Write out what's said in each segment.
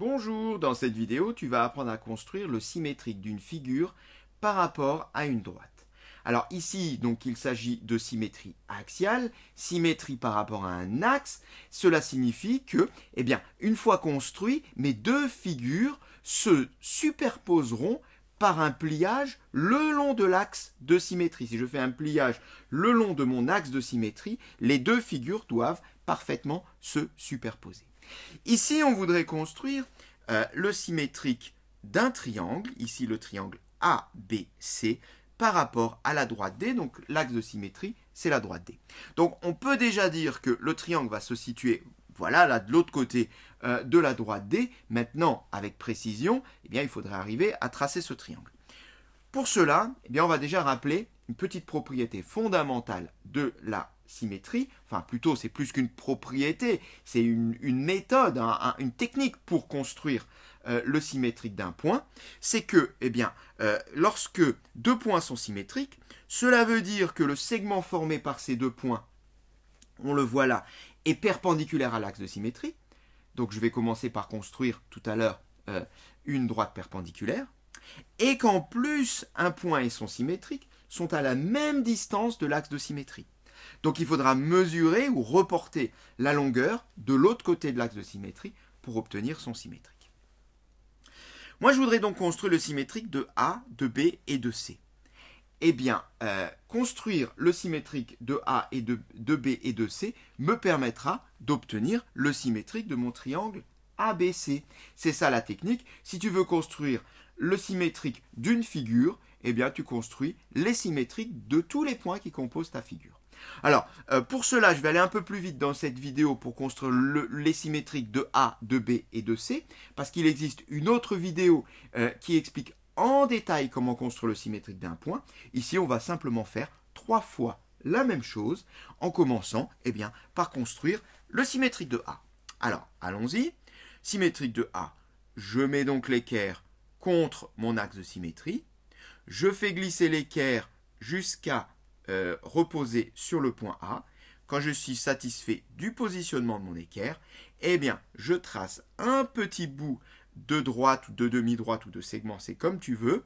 Bonjour, dans cette vidéo tu vas apprendre à construire le symétrique d'une figure par rapport à une droite. Alors ici donc il s'agit de symétrie axiale, symétrie par rapport à un axe, cela signifie que, eh bien, une fois construit, mes deux figures se superposeront par un pliage le long de l'axe de symétrie. Si je fais un pliage le long de mon axe de symétrie, les deux figures doivent parfaitement se superposer. Ici, on voudrait construire euh, le symétrique d'un triangle, ici le triangle ABC, par rapport à la droite D, donc l'axe de symétrie, c'est la droite D. Donc on peut déjà dire que le triangle va se situer, voilà, là de l'autre côté euh, de la droite D. Maintenant, avec précision, eh bien, il faudrait arriver à tracer ce triangle. Pour cela, eh bien, on va déjà rappeler une petite propriété fondamentale de la symétrie, enfin plutôt c'est plus qu'une propriété, c'est une, méthode, une technique pour construire euh, le symétrique d'un point, c'est que, eh bien, euh, lorsque deux points sont symétriques, cela veut dire que le segment formé par ces deux points, on le voit là, est perpendiculaire à l'axe de symétrie. Donc je vais commencer par construire tout à l'heure euh, une droite perpendiculaire, et qu'en plus un point et son symétrique sont à la même distance de l'axe de symétrie. Donc il faudra mesurer ou reporter la longueur de l'autre côté de l'axe de symétrie pour obtenir son symétrique. Moi, je voudrais donc construire le symétrique de A, de B et de C. Eh bien, euh, construire le symétrique de A et de, de B et de C me permettra d'obtenir le symétrique de mon triangle ABC. C'est ça la technique. Si tu veux construire le symétrique d'une figure, eh bien tu construis les symétriques de tous les points qui composent ta figure. Alors, euh, pour cela, je vais aller un peu plus vite dans cette vidéo pour construire les symétriques de A, de B et de C, parce qu'il existe une autre vidéo euh, qui explique en détail comment construire le symétrique d'un point. Ici, on va simplement faire trois fois la même chose, en commençant eh bien, par construire le symétrique de A. Alors, allons-y. Symétrique de A, je mets donc l'équerre contre mon axe de symétrie. Je fais glisser l'équerre jusqu'à euh, reposer sur le point A, quand je suis satisfait du positionnement de mon équerre, eh bien, je trace un petit bout de droite ou de demi-droite ou de segment, c'est comme tu veux,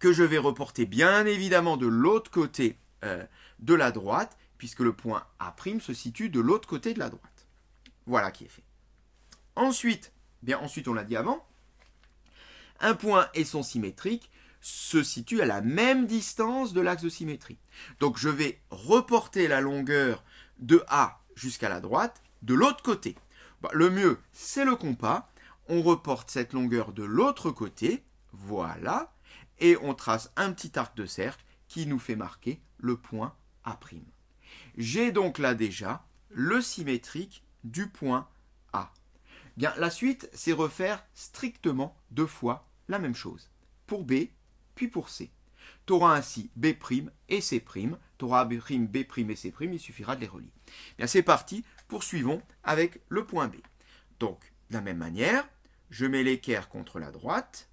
que je vais reporter bien évidemment de l'autre côté euh, de la droite, puisque le point A' se situe de l'autre côté de la droite. Voilà qui est fait. Ensuite, bien ensuite on l'a dit avant, un point et son symétrique, se situe à la même distance de l'axe de symétrie. Donc je vais reporter la longueur de A jusqu'à la droite de l'autre côté. Bah, le mieux, c'est le compas. On reporte cette longueur de l'autre côté, voilà, et on trace un petit arc de cercle qui nous fait marquer le point A'. J'ai donc là déjà le symétrique du point A. Bien, la suite, c'est refaire strictement deux fois la même chose. Pour B, puis pour C. Tu auras ainsi B' et C', tu auras B', B' et C', il suffira de les relier. c'est parti, poursuivons avec le point B. Donc, de la même manière, je mets l'équerre contre la droite,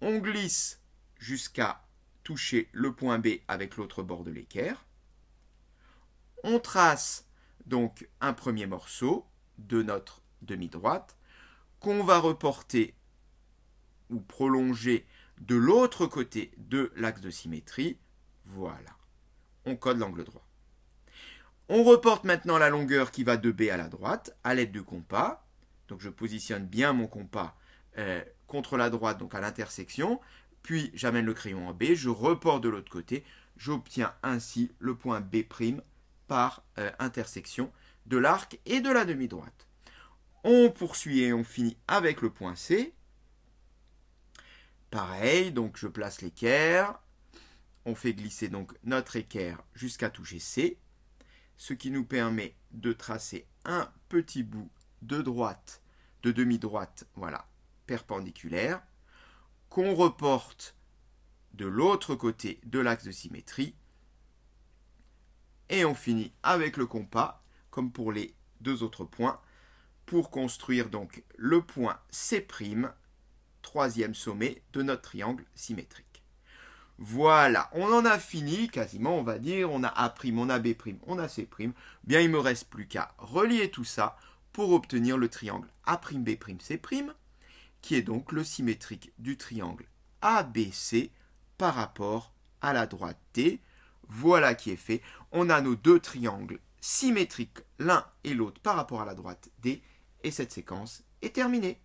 on glisse jusqu'à toucher le point B avec l'autre bord de l'équerre, on trace donc un premier morceau de notre demi-droite qu'on va reporter ou prolonger de l'autre côté de l'axe de symétrie. Voilà. On code l'angle droit. On reporte maintenant la longueur qui va de B à la droite à l'aide du compas. Donc je positionne bien mon compas euh, contre la droite, donc à l'intersection. Puis j'amène le crayon en B, je reporte de l'autre côté. J'obtiens ainsi le point B' par euh, intersection de l'arc et de la demi-droite. On poursuit et on finit avec le point C. Pareil, donc je place l'équerre. On fait glisser donc notre équerre jusqu'à toucher C, ce qui nous permet de tracer un petit bout de droite, de demi-droite, voilà, perpendiculaire, qu'on reporte de l'autre côté de l'axe de symétrie. Et on finit avec le compas, comme pour les deux autres points, pour construire donc le point C' troisième sommet de notre triangle symétrique. Voilà, on en a fini, quasiment on va dire, on a A', on a B', on a C'. Bien, il me reste plus qu'à relier tout ça pour obtenir le triangle A'B'C', qui est donc le symétrique du triangle ABC par rapport à la droite D. Voilà qui est fait. On a nos deux triangles symétriques l'un et l'autre par rapport à la droite D, et cette séquence est terminée.